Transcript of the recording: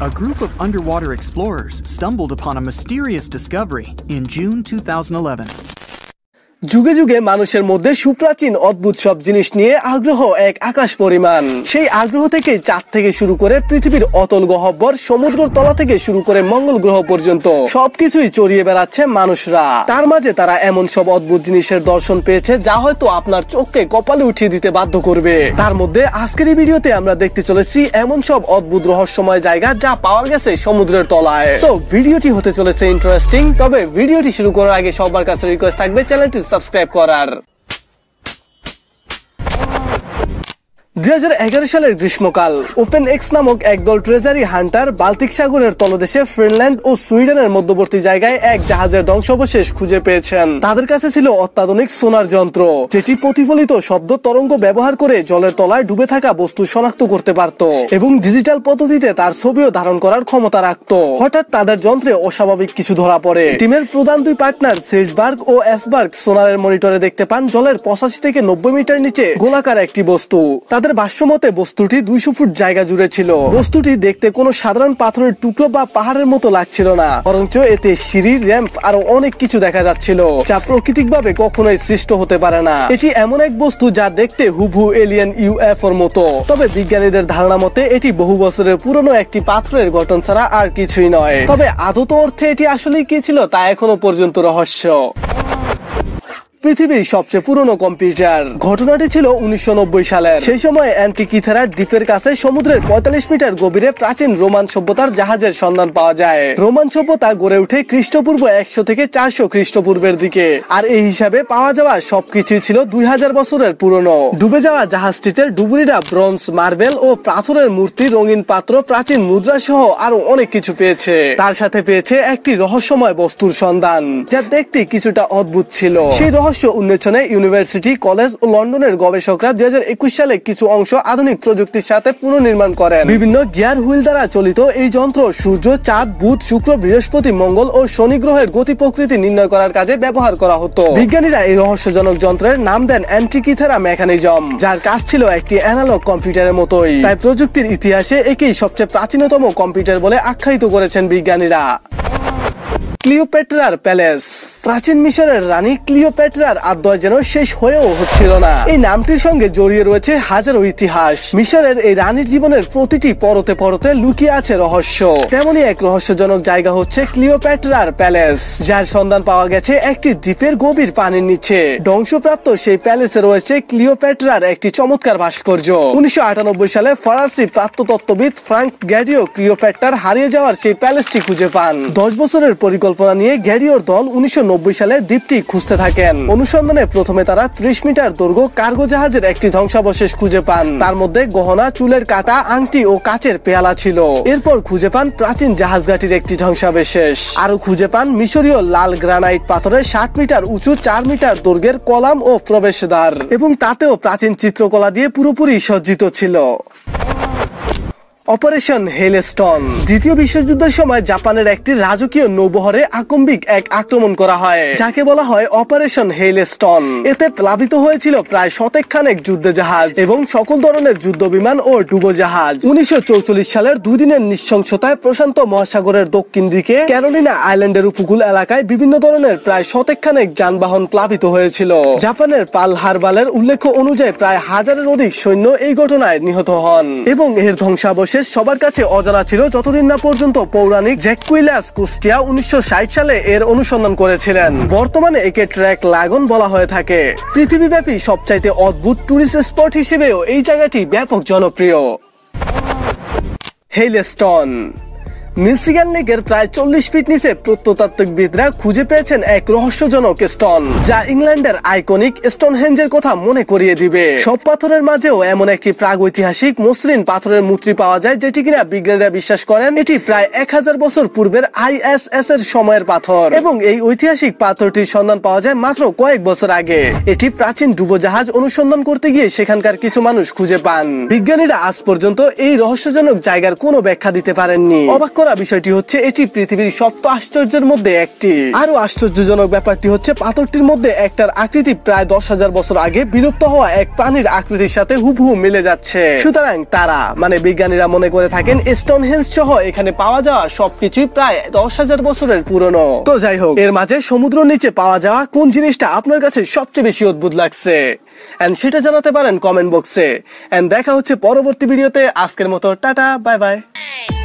a group of underwater explorers stumbled upon a mysterious discovery in June 2011. যুগে যুগে মানুষের মধ্যে সুপ্রাচীন অদ্ভুত সব জিনিস নিয়ে আগ্রহ এক আকাশ পরিমাণ সেই আগ্রহ থেকে চাঁদ থেকে শুরু করে পৃথিবীর অতল গহব্বর সমুদ্র তলা থেকে শুরু করে মঙ্গল গ্রহ পর্যন্ত সবকিছুই চড়িয়ে বেড়াচ্ছে মানুষরা তার মাঝে তারা এমন সব অদ্ভুত জিনিসের দর্শন পেয়েছে যা হয়তো আপনার চোখকে কপালে উঠিয়ে দিতে বাধ্য করবে তার মধ্যে আজকের এই ভিডিওতে আমরা দেখতে চলেছি এমন সব অদ্ভুত রহস্যময় জায়গা যা পাওয়া গেছে সমুদ্রের তলায় তো ভিডিওটি হতে চলেছে ইন্টারেস্টিং তবে ভিডিওটি শুরু করার আগে সবার কাছে রিকোয়েস্ট থাকবে চ্যানেলটি সাবস্ক্রাইব করার দুই সালের গ্রীষ্মকাল ওপেন এক্স নামক একদল ট্রেজারি হান্টার বাল্টিক সাগরের তলদেশে ফিনল্যান্ড ও সুইডেনের মধ্যবর্তী জায়গায় এক জাহাজের ধ্বংসাবশেষ খুঁজে পেয়েছেন তাদের কাছে ছিল অত্যাধুনিক সোনার যন্ত্র যেটি প্রতিফলিত শব্দ তরঙ্গ ব্যবহার করে জলের তলায় ডুবে থাকা বস্তু শনাক্ত করতে পারত এবং ডিজিটাল পদ্ধতিতে তার ছবিও ধারণ করার ক্ষমতা রাখত হঠাৎ তাদের যন্ত্রে অস্বাভাবিক কিছু ধরা পড়ে টিমের প্রধান দুই পার্টনার সিল্ডবার্গ ও অ্যাসবার্গ সোনারের মনিটরে দেখতে পান জলের পঁচাশি থেকে নব্বই মিটার নিচে গোলাকার একটি বস্তু তাদের ভাষ্যমতে বস্তুটি দুইশো ফুট জায়গা জুড়ে ছিল বস্তুটি দেখতে কোনো সাধারণ পাথরের টুকরো বা পাহাড়ের মতো লাগছিল না বরঞ্চ এতে সিঁড়ির র্যাম্প আরো অনেক কিছু দেখা যাচ্ছিল যা প্রাকৃতিক ভাবে কখনোই সৃষ্ট হতে পারে না এটি এমন এক বস্তু যা দেখতে হুভু এলিয়ান ইউএফ এর মতো তবে বিজ্ঞানীদের ধারণা মতে এটি বহু বছরের পুরনো একটি পাথরের গঠন ছাড়া আর কিছুই নয় তবে আদত অর্থে এটি আসলে কি ছিল তা এখনো পর্যন্ত রহস্য পৃথিবীর সবচেয়ে পুরনো কম্পিউটার ঘটনাটি ছিল উনিশশো সালের সেই সময় অ্যান্টি অ্যান্টিকিথেরা দ্বীপের কাছে সমুদ্রের পঁয়তাল্লিশ মিটার গভীরে প্রাচীন রোমান সভ্যতার জাহাজের সন্ধান পাওয়া যায় রোমান সভ্যতা গড়ে উঠে খ্রিস্টপূর্ব একশো থেকে চারশো খ্রিস্টপূর্বের দিকে আর এই হিসাবে পাওয়া যাওয়া সবকিছু ছিল দুই হাজার বছরের পুরনো ডুবে যাওয়া জাহাজটিতে ডুবুরিরা ব্রঞ্জ মার্বেল ও পাথরের মূর্তি রঙিন পাত্র প্রাচীন মুদ্রা সহ আরো অনেক কিছু পেয়েছে তার সাথে পেয়েছে একটি রহস্যময় বস্তুর সন্ধান যা দেখতে কিছুটা অদ্ভুত ছিল সেই রহস্য রহস্য উন্মোচনে ইউনিভার্সিটি কলেজ ও লন্ডনের গবেষকরা দুই সালে কিছু অংশ আধুনিক প্রযুক্তির সাথে পুনর্নির্মাণ করেন বিভিন্ন গিয়ার হুইল দ্বারা চলিত এই যন্ত্র সূর্য চাঁদ বুধ শুক্র বৃহস্পতি মঙ্গল ও শনি গ্রহের গতি প্রকৃতি নির্ণয় করার কাজে ব্যবহার করা হতো বিজ্ঞানীরা এই রহস্যজনক যন্ত্রের নাম দেন অ্যান্টিকিথেরা মেকানিজম যার কাজ ছিল একটি অ্যানালগ কম্পিউটারের মতোই তাই প্রযুক্তির ইতিহাসে একেই সবচেয়ে প্রাচীনতম কম্পিউটার বলে আখ্যায়িত করেছেন বিজ্ঞানীরা ক্লিওপেট্রার প্যালেস প্রাচীন মিশরের রানী ক্লিওপেট্রার আদ্যয় যেন শেষ হয়েও হচ্ছিল না এই নামটির সঙ্গে জড়িয়ে রয়েছে হাজারো ইতিহাস মিশরের এই রানীর জীবনের প্রতিটি পরতে পরতে লুকিয়ে আছে রহস্য তেমনি এক রহস্যজনক জায়গা হচ্ছে ক্লিওপেট্রার প্যালেস যার সন্ধান পাওয়া গেছে একটি দ্বীপের গভীর পানির নিচে ধ্বংসপ্রাপ্ত সেই প্যালেসে রয়েছে ক্লিওপেট্রার একটি চমৎকার ভাস্কর্য উনিশশো সালে ফরাসি প্রাপ্তত্ত্ববিদ ফ্রাঙ্ক গ্যাডিও ক্লিওপেট্রার হারিয়ে যাওয়ার সেই প্যালেসটি খুঁজে পান দশ বছরের পরিকল্পনা নিয়ে গ্যাডিওর দল উনিশশো সালে দ্বীপটি খুঁজতে থাকেন অনুসন্ধানে প্রথমে তারা ত্রিশ মিটার দৈর্ঘ্য কার্গো জাহাজের একটি ধ্বংসাবশেষ খুঁজে পান তার মধ্যে গহনা চুলের কাটা আংটি ও কাচের পেয়ালা ছিল এরপর খুঁজে পান প্রাচীন জাহাজঘাটির একটি ধ্বংসাবশেষ আরো খুঁজে পান মিশরীয় লাল গ্রানাইট পাথরের ষাট মিটার উঁচু চার মিটার দৈর্ঘ্যের কলাম ও প্রবেশদ্বার এবং তাতেও প্রাচীন চিত্রকলা দিয়ে পুরোপুরি সজ্জিত ছিল অপারেশন হেলস্টন দ্বিতীয় বিশ্বযুদ্ধের সময় জাপানের একটি রাজকীয় নৌবহরে আকম্বিক এক আক্রমণ করা হয় যাকে বলা হয় অপারেশন হেলস্টন এতে প্লাবিত হয়েছিল প্রায় শতেক খানেক যুদ্ধ জাহাজ এবং সকল ধরনের যুদ্ধ বিমান ও ডুবো জাহাজ উনিশশো সালের দুই দিনের নিঃশংসতায় প্রশান্ত মহাসাগরের দক্ষিণ দিকে ক্যারোলিনা আইল্যান্ডের উপকূল এলাকায় বিভিন্ন ধরনের প্রায় শতেক খানেক যানবাহন প্লাবিত হয়েছিল জাপানের পাল হারবালের উল্লেখ অনুযায়ী প্রায় হাজারের অধিক সৈন্য এই ঘটনায় নিহত হন এবং এর ধ্বংসাবশ বিশেষ সবার কাছে অজানা ছিল যতদিন না পর্যন্ত পৌরাণিক জ্যাকুইলাস কুস্টিয়া উনিশশো সালে এর অনুসন্ধান করেছিলেন বর্তমানে একে ট্র্যাক লাগন বলা হয়ে থাকে পৃথিবীব্যাপী সবচাইতে অদ্ভুত টুরিস্ট স্পট হিসেবেও এই জায়গাটি ব্যাপক জনপ্রিয় হেইলেস্টন মিসিগান লেকের প্রায় চল্লিশ ফিট নিচে প্রত্নতাত্ত্বিকবিদরা খুঁজে পেয়েছেন এক রহস্যজনক স্টোন যা ইংল্যান্ডের আইকনিক স্টোন হেঞ্জের কথা মনে করিয়ে দিবে সব পাথরের মাঝেও এমন একটি প্রাগ ঐতিহাসিক মসৃণ পাথরের মূর্তি পাওয়া যায় যেটি কিনা বিজ্ঞানীরা বিশ্বাস করেন এটি প্রায় এক হাজার বছর পূর্বের আই এর সময়ের পাথর এবং এই ঐতিহাসিক পাথরটির সন্ধান পাওয়া যায় মাত্র কয়েক বছর আগে এটি প্রাচীন ডুবোজাহাজ অনুসন্ধান করতে গিয়ে সেখানকার কিছু মানুষ খুঁজে পান বিজ্ঞানীরা আজ পর্যন্ত এই রহস্যজনক জায়গার কোনো ব্যাখ্যা দিতে পারেননি অবাক করা বিষয়টি হচ্ছে এটি পৃথিবীর সপ্ত আশ্চর্যের মধ্যে একটি আরো আশ্চর্যজনক ব্যাপারটি হচ্ছে পাথরটির মধ্যে একটার আকৃতি প্রায় দশ হাজার বছর আগে বিলুপ্ত হওয়া এক প্রাণীর আকৃতির সাথে হুবহু মিলে যাচ্ছে সুতরাং তারা মানে বিজ্ঞানীরা মনে করে থাকেন স্টোনহেন্স সহ এখানে পাওয়া যাওয়া সবকিছুই প্রায় দশ হাজার বছরের পুরনো তো যাই হোক এর মাঝে সমুদ্র নিচে পাওয়া যাওয়া কোন জিনিসটা আপনার কাছে সবচেয়ে বেশি অদ্ভুত লাগছে এন্ড সেটা জানাতে পারেন কমেন্ট বক্সে এন্ড দেখা হচ্ছে পরবর্তী ভিডিওতে আজকের মতো টাটা বাই বাই